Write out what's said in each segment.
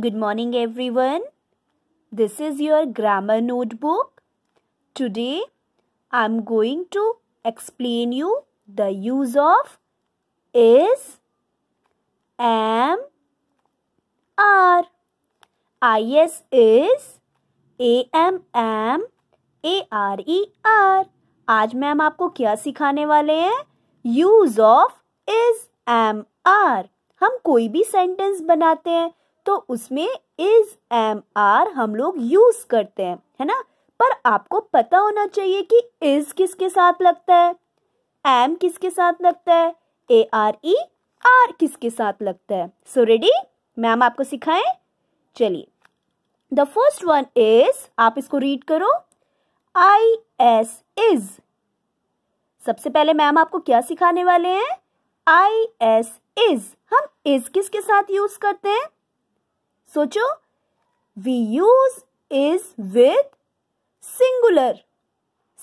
Good morning everyone. This is your grammar notebook. Today i'm going to explain you the use of is, am, are. IS is, am, r e r आज ma'am आपको क्या सिखाने वाले हैं use of is am are हम कोई भी sentence बनाते हैं तो उसमें इज एम आर हम लोग यूज करते हैं है ना पर आपको पता होना चाहिए कि इज किसके साथ लगता है एम किसके साथ लगता है ए आर ई आर किसके साथ लगता है सो रेडी मैम आपको सिखाएं चलिए द फर्स्ट वन इज आप इसको रीड करो आई एस इज सबसे पहले मैम आपको क्या सिखाने वाले हैं आई एस इज हम इज किसके साथ यूज करते हैं सोचो we use is with singular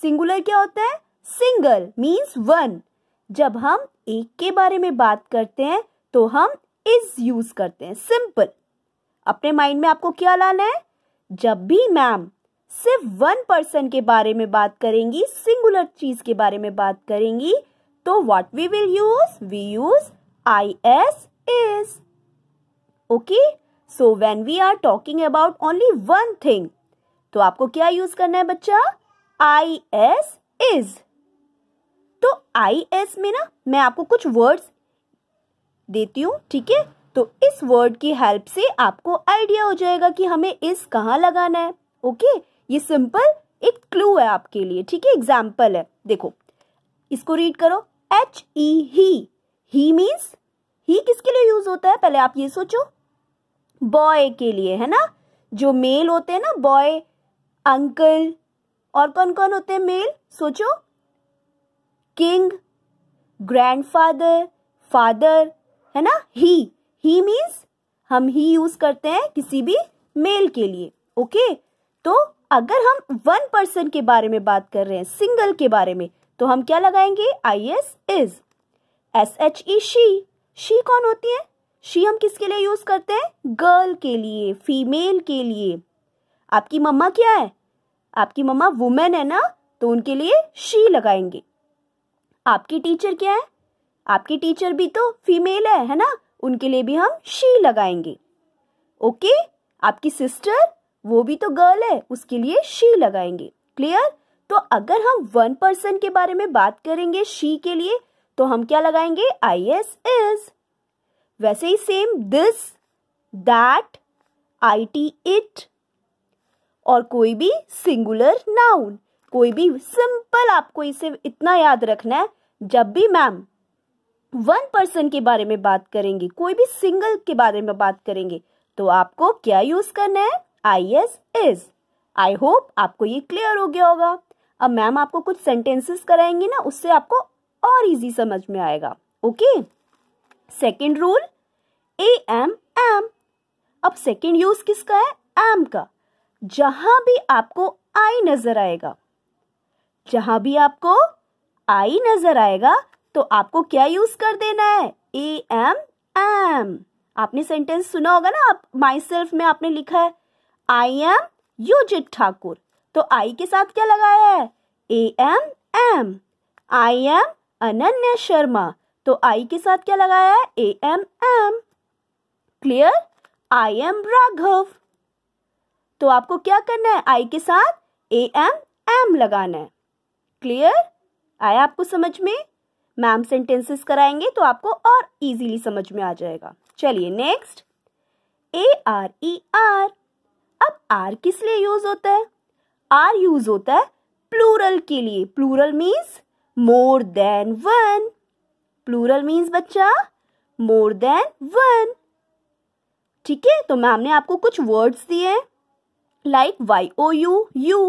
singular क्या होता है सिंगल मीन्स वन जब हम एक के बारे में बात करते हैं तो हम इज यूज करते हैं सिंपल अपने माइंड में आपको क्या लाना है जब भी मैम सिर्फ वन पर्सन के बारे में बात करेंगी सिंगुलर चीज के बारे में बात करेंगी तो what we will use we use I S is okay so when we are talking about only one thing तो आपको क्या यूज करना है बच्चा आई एस इज तो आई एस में ना मैं आपको कुछ वर्ड्स देती हूँ ठीक है तो इस वर्ड की हेल्प से आपको आइडिया हो जाएगा कि हमें इस कहाँ लगाना है ओके ये सिंपल एक क्लू है आपके लिए ठीक है एग्जाम्पल है देखो इसको रीड करो H E he means he किसके लिए यूज होता है पहले आप ये सोचो बॉय के लिए है ना जो मेल होते हैं ना बॉय अंकल और कौन कौन होते हैं मेल सोचो किंग ग्रैंडफादर फादर है ना ही ही मीन्स हम ही यूज करते हैं किसी भी मेल के लिए ओके तो अगर हम वन पर्सन के बारे में बात कर रहे हैं सिंगल के बारे में तो हम क्या लगाएंगे I S is S H E she she कौन होती है शी हम किसके लिए यूज करते हैं गर्ल के लिए फीमेल के लिए आपकी मम्मा क्या है आपकी मम्मा वुमेन है ना तो उनके लिए शी लगाएंगे आपकी टीचर क्या है आपकी टीचर भी तो फीमेल है है ना उनके लिए भी हम शी लगाएंगे ओके आपकी सिस्टर वो भी तो गर्ल है उसके लिए शी लगाएंगे क्लियर तो अगर हम वन पर्सन के बारे में बात करेंगे शी के लिए तो हम क्या लगाएंगे आई एस इज वैसे ही same this that I T it और कोई भी सिंगुलर नाउन कोई भी सिंपल आपको इसे इतना याद रखना है जब भी मैम वन पर्सन के बारे में बात करेंगे कोई भी सिंगल के बारे में बात करेंगे तो आपको क्या यूज करना है I S is I hope आपको ये क्लियर हो गया होगा अब मैम आपको कुछ सेंटेंसेस कराएंगे ना उससे आपको और इजी समझ में आएगा okay okay? Second rule A M am अब सेकेंड यूज किसका है एम का जहां भी आपको आई नजर आएगा जहां भी आपको आई नजर आएगा तो आपको क्या यूज कर देना है ए एम एम आपने सेंटेंस सुना होगा ना आप माई सेल्फ में आपने लिखा है आई एम यूजित ठाकुर तो आई के साथ क्या लगाया है A M am I am Ananya Sharma तो आई के साथ क्या लगाया A M am clear I am Raghav तो आपको क्या करना है आई के साथ ए एम एम लगाना है क्लियर आया आपको समझ में मैम सेंटेंसेस कराएंगे तो आपको और इजीली समझ में आ जाएगा चलिए next A R E are अब आर किस लिए यूज होता है आर यूज होता है प्लूरल के लिए plural means more than one plural means बच्चा मोर देन वन ठीक है तो मैम ने आपको कुछ वर्ड्स दिए like Y O U you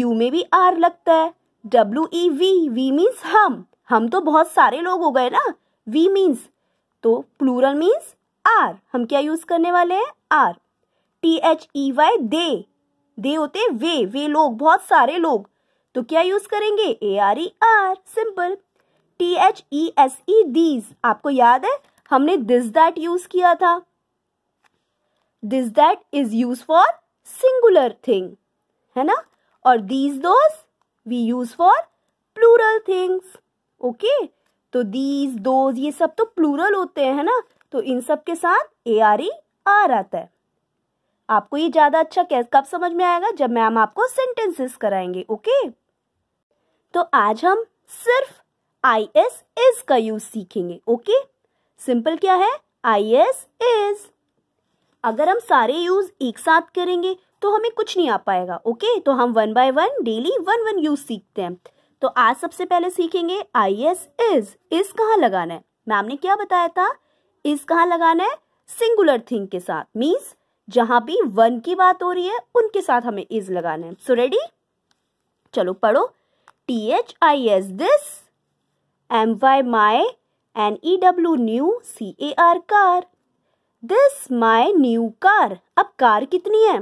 you में भी आर लगता है W E we we means हम हम तो बहुत सारे लोग हो गए ना वी मीन्स तो प्लूरल मीन्स आर हम क्या यूज करने वाले हैं are T H E Y they they होते वे वे लोग बहुत सारे लोग तो क्या यूज करेंगे A R E are simple T H E S E these आपको याद है हमने दिस दैट यूज किया था this that is use for singular thing है ना और these those we use for plural things okay तो दीज दोज ये सब तो प्लूरल होते हैं है ना तो इन सब के साथ ए आर ई आर आता है आपको ये ज़्यादा अच्छा कैस कब समझ में आएगा जब मैम आपको सेंटेंसेस कराएंगे ओके तो आज हम सिर्फ आई एस इज का यूज सीखेंगे ओके सिंपल क्या है आई एस इज अगर हम सारे यूज एक साथ करेंगे तो हमें कुछ नहीं आ पाएगा ओके तो हम one by one daily one one use सीखते हैं तो आज सबसे पहले सीखेंगे आई एस इज इज कहाँ लगाना है मैम ने क्या बताया था इज कहाँ लगाना है सिंगुलर थिंग के साथ मीन्स जहां भी वन की बात हो रही है उनके साथ हमें इज लगाना है सो so रेडी चलो पढ़ो T H I S this M Y my N E W new C A R car this my new car अब कार कितनी है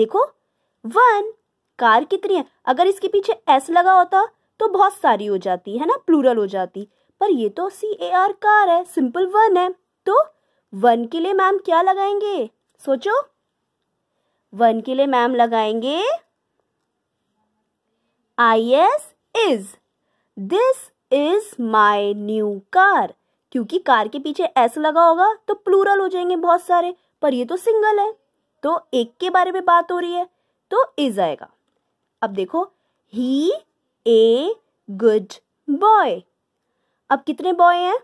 देखो वन कार कितनी है अगर इसके पीछे एस लगा होता तो बहुत सारी हो जाती है ना प्लूरल हो जाती पर ये तो सी ए आर कार है सिंपल वन है तो वन के लिए मैम क्या लगाएंगे सोचो वन के लिए मैम लगाएंगे I S is this is my new car क्योंकि कार के पीछे एस लगा होगा तो प्लूरल हो जाएंगे बहुत सारे पर ये तो सिंगल है तो एक के बारे में बात हो रही है तो इज आएगा अब देखो ही ए गुड बॉय अब कितने बॉय हैं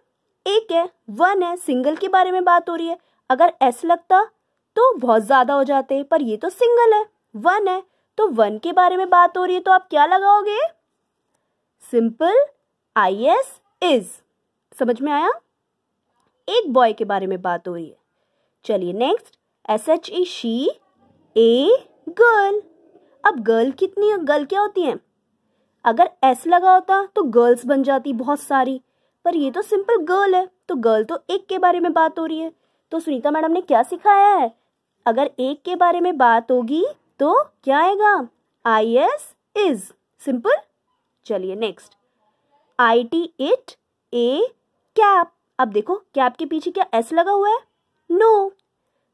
एक है वन है सिंगल के बारे में बात हो रही है अगर एस लगता तो बहुत ज़्यादा हो जाते पर ये तो सिंगल है वन है तो वन के बारे में बात हो रही है तो आप क्या लगाओगे सिंपल आई एस इज समझ में आया एक बॉय के बारे में बात हो रही है चलिए next S H E she a girl अब गर्ल कितनी है गर्ल क्या होती है अगर एस लगा होता तो गर्ल्स बन जाती बहुत सारी पर ये तो सिंपल गर्ल है तो गर्ल तो एक के बारे में बात हो रही है तो सुनीता मैडम ने क्या सिखाया है अगर एक के बारे में बात होगी तो क्या आएगा आई एस इज सिंपल चलिए next I T it a cap अब देखो कैप के पीछे क्या एस लगा हुआ है नो no.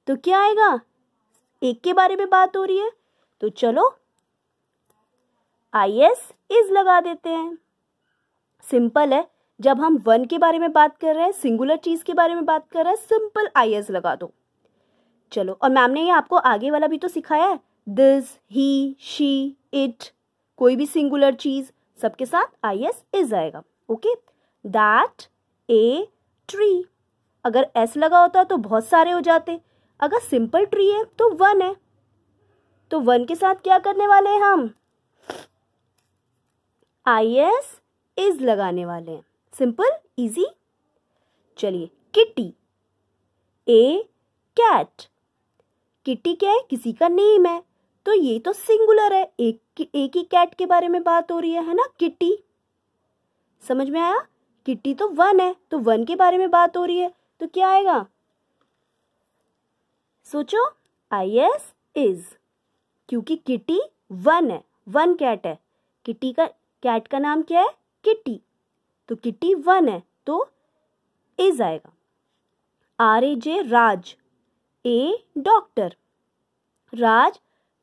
तो क्या आएगा एक के बारे में बात हो रही है तो चलो आई एस इज लगा देते हैं सिंपल है जब हम वन के बारे में बात कर रहे हैं सिंगुलर चीज़ के बारे में बात कर रहे हैं सिंपल आई एस लगा दो चलो और मैम ने ये आपको आगे वाला भी तो सिखाया है दिस ही शी इट कोई भी सिंगुलर चीज़ सबके साथ आई एस इज आएगा ओके दैट ए ट्री अगर एस लगा होता तो बहुत सारे हो जाते अगर सिंपल ट्री है तो वन है तो वन के साथ क्या करने वाले हैं हम आई एस इज लगाने वाले हैं सिंपल इजी चलिए किटी ए कैट किटी क्या है किसी का नेम है तो ये तो सिंगुलर है एक एक ही कैट के बारे में बात हो रही है है ना किट्टी समझ में आया किट्टी तो वन है तो वन के बारे में बात हो रही है तो क्या आएगा सोचो आई एस इज क्योंकि किटी वन है वन कैट है किटी का कैट का नाम क्या है किटी तो किटी वन है तो इज आएगा R A J Raj a doctor Raj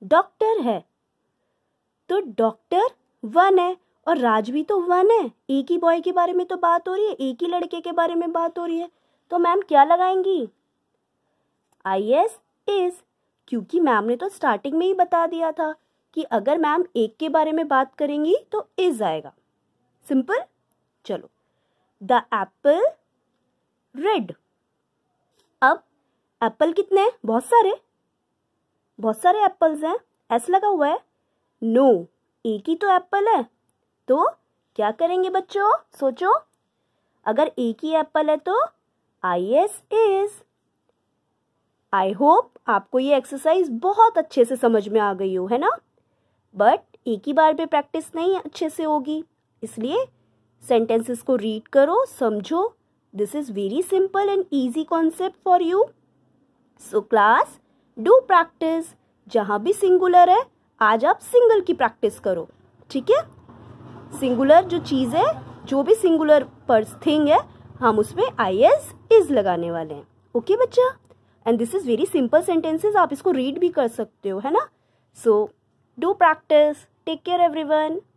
doctor है तो डॉक्टर वन है और राज भी तो वन है एक ही बॉय के बारे में तो बात हो रही है एक ही लड़के के बारे में बात हो रही है तो मैम क्या लगाएंगी आई एस इज क्योंकि मैम ने तो स्टार्टिंग में ही बता दिया था कि अगर मैम एक के बारे में बात करेंगी तो इज आएगा सिंपल चलो द एप्पल रेड अब एप्पल कितने बहुत सारे बहुत सारे एप्पल्स हैं ऐसा लगा हुआ है नो no, एक ही तो एप्पल है तो क्या करेंगे बच्चों सोचो अगर एक ही एप्पल है तो I S is I hope आपको ये एक्सरसाइज बहुत अच्छे से समझ में आ गई हो है ना बट एक ही बार पे प्रैक्टिस नहीं अच्छे से होगी इसलिए सेंटेंसेस को रीड करो समझो this is very simple and easy concept for you so class do practice जहाँ भी सिंगुलर है आज आप सिंगल की प्रैक्टिस करो ठीक है सिंगुलर जो चीज़ है जो भी सिंगुलर पर्स थिंग है हम उसमें आई एस इज लगाने वाले हैं ओके बच्चा and this is very simple sentences आप इसको रीड भी कर सकते हो है ना so do practice take care everyone